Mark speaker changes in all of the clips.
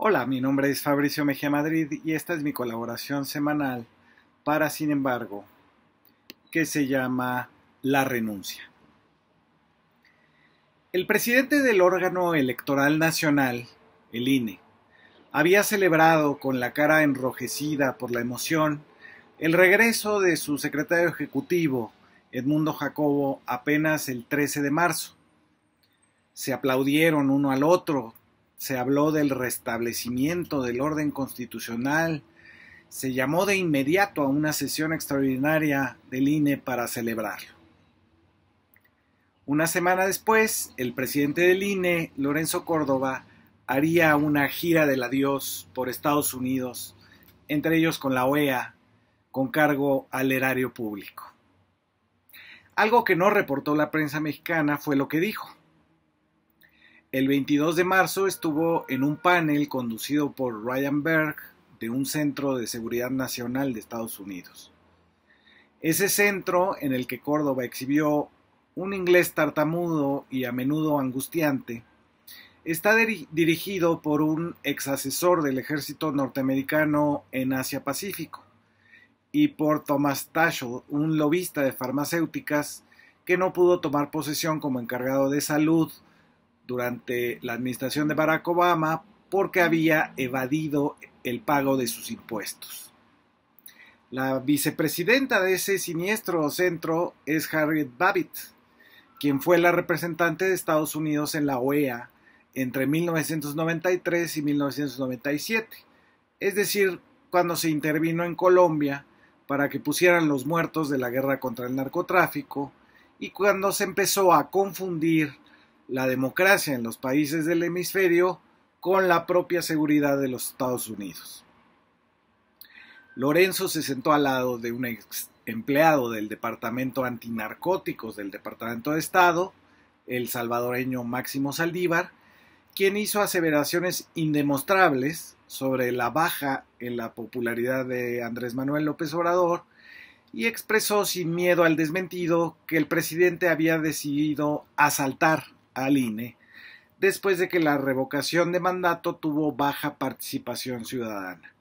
Speaker 1: Hola, mi nombre es Fabricio Mejía Madrid y esta es mi colaboración semanal para Sin embargo, que se llama La renuncia. El presidente del órgano electoral nacional, el INE, había celebrado con la cara enrojecida por la emoción el regreso de su secretario ejecutivo, Edmundo Jacobo, apenas el 13 de marzo. Se aplaudieron uno al otro se habló del restablecimiento del orden constitucional, se llamó de inmediato a una sesión extraordinaria del INE para celebrarlo. Una semana después, el presidente del INE, Lorenzo Córdoba, haría una gira del adiós por Estados Unidos, entre ellos con la OEA, con cargo al erario público. Algo que no reportó la prensa mexicana fue lo que dijo. El 22 de marzo estuvo en un panel conducido por Ryan Berg de un centro de seguridad nacional de Estados Unidos. Ese centro en el que Córdoba exhibió un inglés tartamudo y a menudo angustiante, está dirigido por un ex asesor del ejército norteamericano en Asia-Pacífico y por Thomas Tasho, un lobista de farmacéuticas que no pudo tomar posesión como encargado de salud durante la administración de Barack Obama porque había evadido el pago de sus impuestos. La vicepresidenta de ese siniestro centro es Harriet Babbitt, quien fue la representante de Estados Unidos en la OEA entre 1993 y 1997, es decir, cuando se intervino en Colombia para que pusieran los muertos de la guerra contra el narcotráfico y cuando se empezó a confundir la democracia en los países del hemisferio con la propia seguridad de los Estados Unidos. Lorenzo se sentó al lado de un ex empleado del Departamento Antinarcóticos del Departamento de Estado, el salvadoreño Máximo Saldívar, quien hizo aseveraciones indemostrables sobre la baja en la popularidad de Andrés Manuel López Obrador y expresó sin miedo al desmentido que el presidente había decidido asaltar al INE después de que la revocación de mandato tuvo baja participación ciudadana.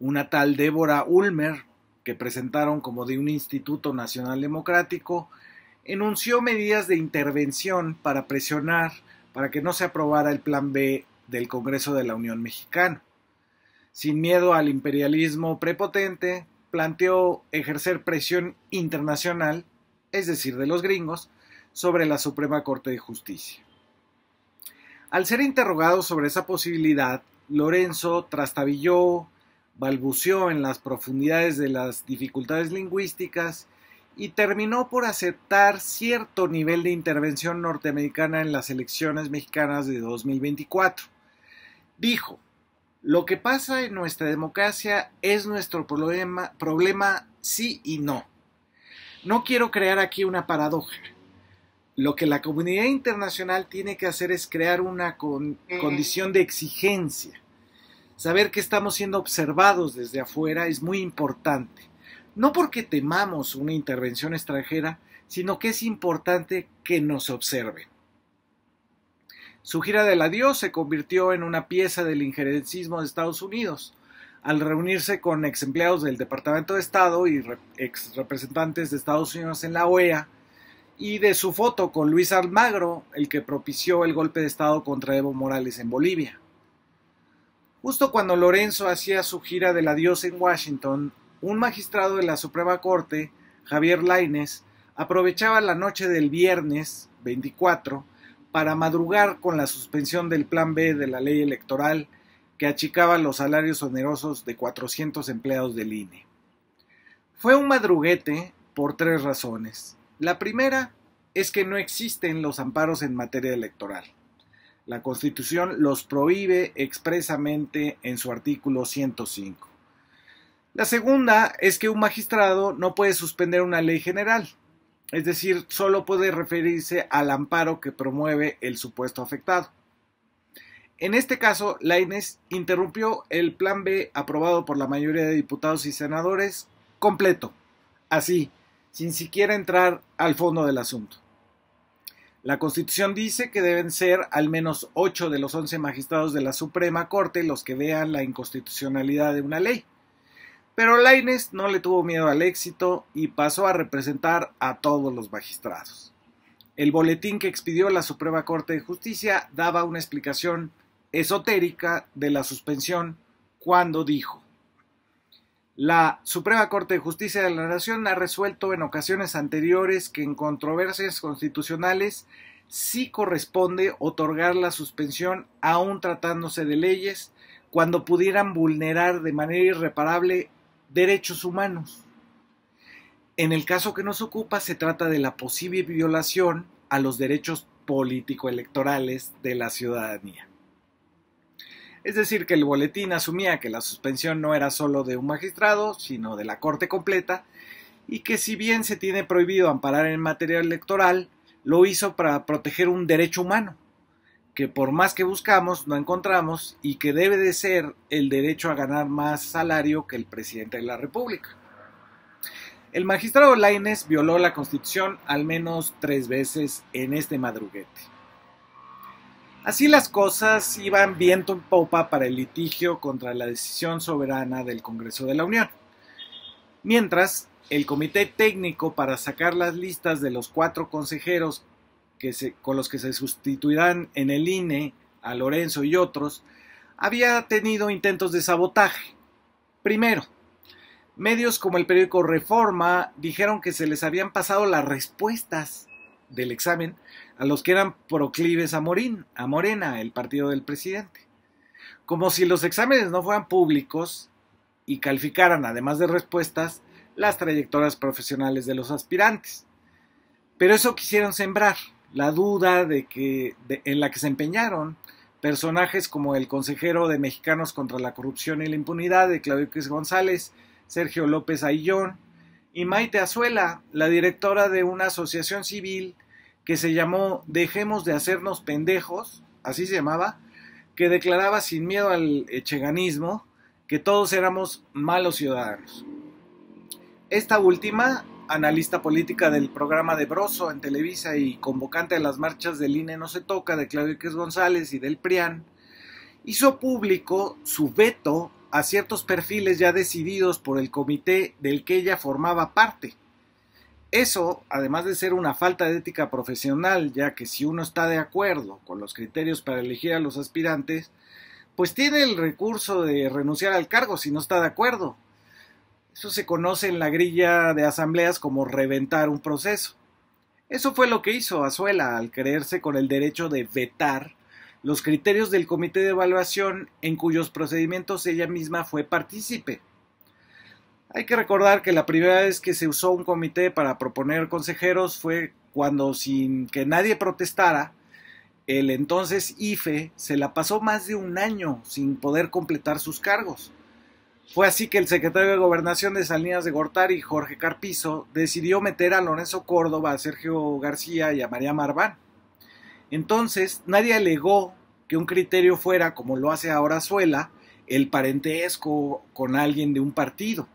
Speaker 1: Una tal Débora Ulmer, que presentaron como de un Instituto Nacional Democrático, enunció medidas de intervención para presionar para que no se aprobara el Plan B del Congreso de la Unión Mexicana. Sin miedo al imperialismo prepotente, planteó ejercer presión internacional, es decir, de los gringos, sobre la Suprema Corte de Justicia. Al ser interrogado sobre esa posibilidad, Lorenzo trastabilló, balbuceó en las profundidades de las dificultades lingüísticas y terminó por aceptar cierto nivel de intervención norteamericana en las elecciones mexicanas de 2024. Dijo, lo que pasa en nuestra democracia es nuestro problema, problema sí y no. No quiero crear aquí una paradoja lo que la comunidad internacional tiene que hacer es crear una condición de exigencia. Saber que estamos siendo observados desde afuera es muy importante. No porque temamos una intervención extranjera, sino que es importante que nos observen. Su gira del adiós se convirtió en una pieza del injerencismo de Estados Unidos. Al reunirse con ex empleados del Departamento de Estado y ex representantes de Estados Unidos en la OEA, y de su foto con Luis Almagro, el que propició el golpe de Estado contra Evo Morales en Bolivia. Justo cuando Lorenzo hacía su gira del adiós en Washington, un magistrado de la Suprema Corte, Javier Laines, aprovechaba la noche del viernes 24 para madrugar con la suspensión del Plan B de la ley electoral que achicaba los salarios onerosos de 400 empleados del INE. Fue un madruguete por tres razones. La primera es que no existen los amparos en materia electoral. La Constitución los prohíbe expresamente en su artículo 105. La segunda es que un magistrado no puede suspender una ley general, es decir, solo puede referirse al amparo que promueve el supuesto afectado. En este caso, INES interrumpió el plan B aprobado por la mayoría de diputados y senadores completo, así, sin siquiera entrar al fondo del asunto. La Constitución dice que deben ser al menos 8 de los 11 magistrados de la Suprema Corte los que vean la inconstitucionalidad de una ley. Pero Laines no le tuvo miedo al éxito y pasó a representar a todos los magistrados. El boletín que expidió la Suprema Corte de Justicia daba una explicación esotérica de la suspensión cuando dijo la Suprema Corte de Justicia de la Nación ha resuelto en ocasiones anteriores que en controversias constitucionales sí corresponde otorgar la suspensión aún tratándose de leyes cuando pudieran vulnerar de manera irreparable derechos humanos. En el caso que nos ocupa se trata de la posible violación a los derechos político-electorales de la ciudadanía. Es decir, que el boletín asumía que la suspensión no era solo de un magistrado, sino de la Corte completa, y que si bien se tiene prohibido amparar en materia electoral, lo hizo para proteger un derecho humano, que por más que buscamos no encontramos y que debe de ser el derecho a ganar más salario que el presidente de la República. El magistrado Laines violó la Constitución al menos tres veces en este madruguete. Así las cosas iban viento en popa para el litigio contra la decisión soberana del Congreso de la Unión. Mientras, el comité técnico para sacar las listas de los cuatro consejeros que con los que se sustituirán en el INE a Lorenzo y otros, había tenido intentos de sabotaje. Primero, medios como el periódico Reforma dijeron que se les habían pasado las respuestas del examen a los que eran proclives a, Morín, a Morena, el partido del presidente. Como si los exámenes no fueran públicos y calificaran, además de respuestas, las trayectorias profesionales de los aspirantes. Pero eso quisieron sembrar, la duda de que, en la que se empeñaron personajes como el consejero de Mexicanos contra la Corrupción y la Impunidad de Claudio Cris González, Sergio López Aillón y Maite Azuela, la directora de una asociación civil que se llamó Dejemos de hacernos pendejos, así se llamaba, que declaraba sin miedo al echeganismo que todos éramos malos ciudadanos. Esta última, analista política del programa de Broso en Televisa y convocante de las marchas del INE No se toca de Claudio Iquez González y del PRIAN, hizo público su veto a ciertos perfiles ya decididos por el comité del que ella formaba parte eso, además de ser una falta de ética profesional, ya que si uno está de acuerdo con los criterios para elegir a los aspirantes, pues tiene el recurso de renunciar al cargo si no está de acuerdo. Eso se conoce en la grilla de asambleas como reventar un proceso. Eso fue lo que hizo Azuela al creerse con el derecho de vetar los criterios del comité de evaluación en cuyos procedimientos ella misma fue partícipe. Hay que recordar que la primera vez que se usó un comité para proponer consejeros fue cuando sin que nadie protestara, el entonces IFE se la pasó más de un año sin poder completar sus cargos. Fue así que el secretario de Gobernación de Salinas de Gortari, Jorge Carpizo, decidió meter a Lorenzo Córdoba, a Sergio García y a María Marván. Entonces, nadie alegó que un criterio fuera, como lo hace ahora Suela, el parentesco con alguien de un partido.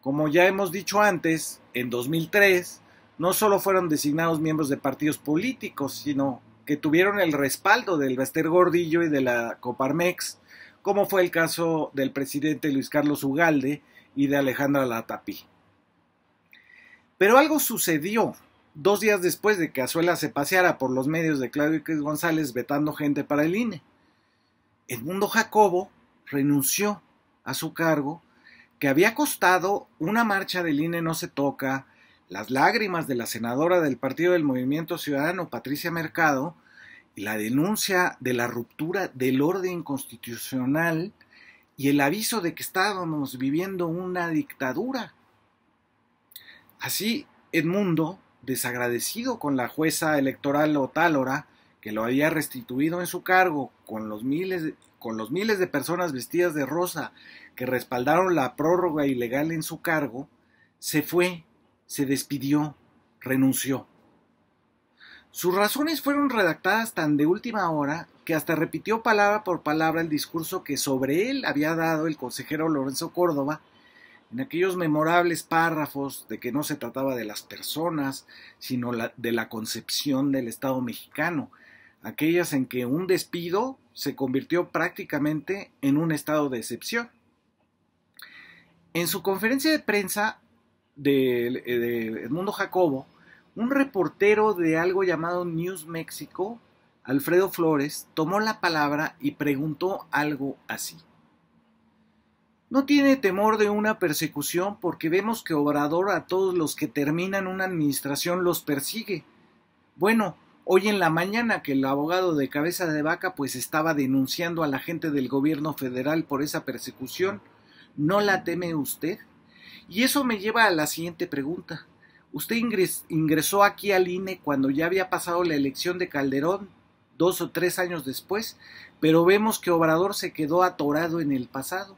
Speaker 1: Como ya hemos dicho antes, en 2003 no solo fueron designados miembros de partidos políticos, sino que tuvieron el respaldo del Bester Gordillo y de la Coparmex, como fue el caso del presidente Luis Carlos Ugalde y de Alejandra Latapí. Pero algo sucedió dos días después de que Azuela se paseara por los medios de Claudio Iglesias González vetando gente para el INE. Edmundo Jacobo renunció a su cargo que había costado una marcha del INE no se toca, las lágrimas de la senadora del Partido del Movimiento Ciudadano, Patricia Mercado, y la denuncia de la ruptura del orden constitucional y el aviso de que estábamos viviendo una dictadura. Así, Edmundo, desagradecido con la jueza electoral Otálora, que lo había restituido en su cargo con los miles con los miles de personas vestidas de rosa que respaldaron la prórroga ilegal en su cargo, se fue, se despidió, renunció. Sus razones fueron redactadas tan de última hora que hasta repitió palabra por palabra el discurso que sobre él había dado el consejero Lorenzo Córdoba en aquellos memorables párrafos de que no se trataba de las personas, sino de la concepción del Estado mexicano, aquellas en que un despido se convirtió prácticamente en un estado de excepción. En su conferencia de prensa eh, de, Edmundo Jacobo, un reportero de algo llamado News México, Alfredo Flores, tomó la palabra y preguntó algo así. No tiene temor de una persecución porque vemos que Obrador a todos los que terminan una administración los persigue. Bueno, hoy en la mañana que el abogado de cabeza de vaca pues estaba denunciando a la gente del gobierno federal por esa persecución, ¿No la teme usted? Y eso me lleva a la siguiente pregunta. Usted ingresó aquí al INE cuando ya había pasado la elección de Calderón, dos o tres años después, pero vemos que Obrador se quedó atorado en el pasado.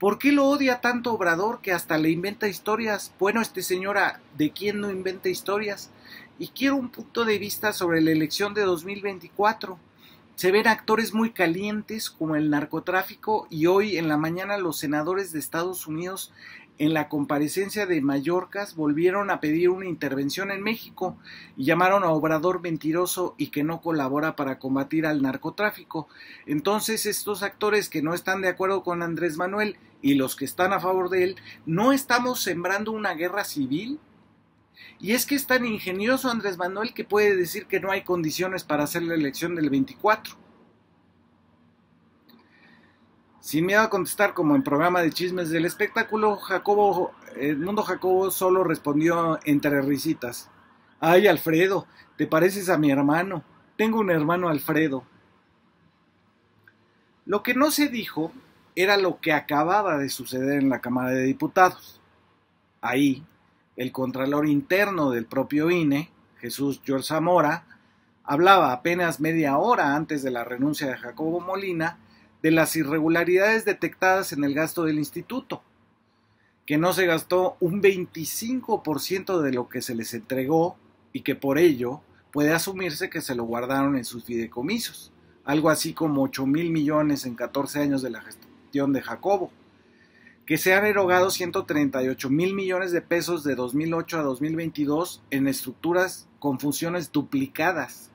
Speaker 1: ¿Por qué lo odia tanto Obrador que hasta le inventa historias? Bueno, este señora, ¿de quién no inventa historias? Y quiero un punto de vista sobre la elección de 2024. Se ven actores muy calientes como el narcotráfico y hoy en la mañana los senadores de Estados Unidos en la comparecencia de Mallorcas volvieron a pedir una intervención en México y llamaron a Obrador mentiroso y que no colabora para combatir al narcotráfico. Entonces estos actores que no están de acuerdo con Andrés Manuel y los que están a favor de él, ¿no estamos sembrando una guerra civil? Y es que es tan ingenioso Andrés Manuel que puede decir que no hay condiciones para hacer la elección del 24. Sin miedo a contestar, como en programa de chismes del espectáculo, Jacobo, eh, mundo Jacobo solo respondió entre risitas. Ay, Alfredo, te pareces a mi hermano. Tengo un hermano Alfredo. Lo que no se dijo era lo que acababa de suceder en la Cámara de Diputados. Ahí, el Contralor Interno del propio INE, Jesús George Zamora, hablaba apenas media hora antes de la renuncia de Jacobo Molina de las irregularidades detectadas en el gasto del instituto, que no se gastó un 25% de lo que se les entregó y que por ello puede asumirse que se lo guardaron en sus fideicomisos, algo así como 8 mil millones en 14 años de la gestión de Jacobo que se han erogado 138 mil millones de pesos de 2008 a 2022 en estructuras con funciones duplicadas,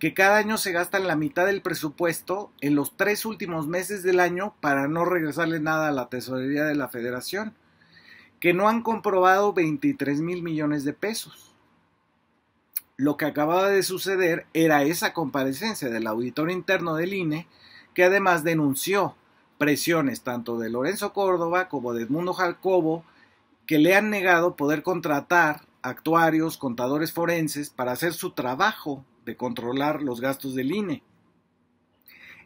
Speaker 1: que cada año se gastan la mitad del presupuesto en los tres últimos meses del año para no regresarle nada a la tesorería de la federación, que no han comprobado 23 mil millones de pesos. Lo que acababa de suceder era esa comparecencia del auditor interno del INE, que además denunció presiones tanto de Lorenzo Córdoba como de Edmundo Jacobo que le han negado poder contratar actuarios, contadores forenses para hacer su trabajo de controlar los gastos del INE.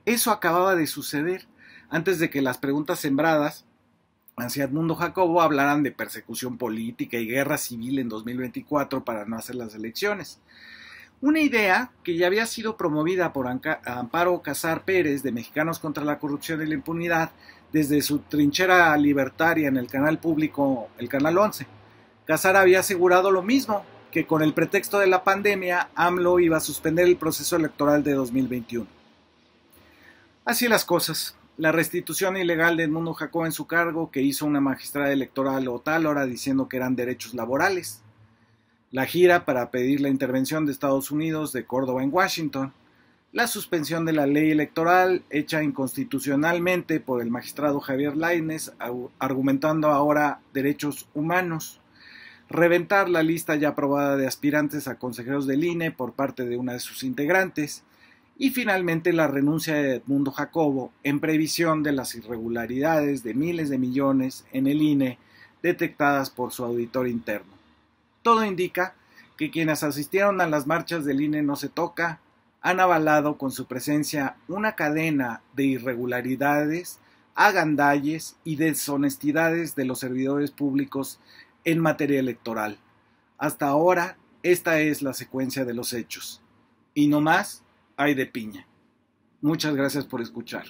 Speaker 1: Eso acababa de suceder antes de que las preguntas sembradas hacia Edmundo Jacobo hablaran de persecución política y guerra civil en 2024 para no hacer las elecciones. Una idea que ya había sido promovida por Amparo Casar Pérez de Mexicanos contra la Corrupción y la Impunidad desde su trinchera libertaria en el canal público, el Canal 11. Casar había asegurado lo mismo, que con el pretexto de la pandemia, AMLO iba a suspender el proceso electoral de 2021. Así las cosas. La restitución ilegal de Edmundo Jacob en su cargo, que hizo una magistrada electoral o tal ahora diciendo que eran derechos laborales la gira para pedir la intervención de Estados Unidos de Córdoba en Washington, la suspensión de la ley electoral hecha inconstitucionalmente por el magistrado Javier Laines argumentando ahora derechos humanos, reventar la lista ya aprobada de aspirantes a consejeros del INE por parte de una de sus integrantes, y finalmente la renuncia de Edmundo Jacobo en previsión de las irregularidades de miles de millones en el INE detectadas por su auditor interno todo indica que quienes asistieron a las marchas del INE no se toca han avalado con su presencia una cadena de irregularidades, agandalles y deshonestidades de los servidores públicos en materia electoral. Hasta ahora, esta es la secuencia de los hechos. Y no más, hay de piña. Muchas gracias por escuchar.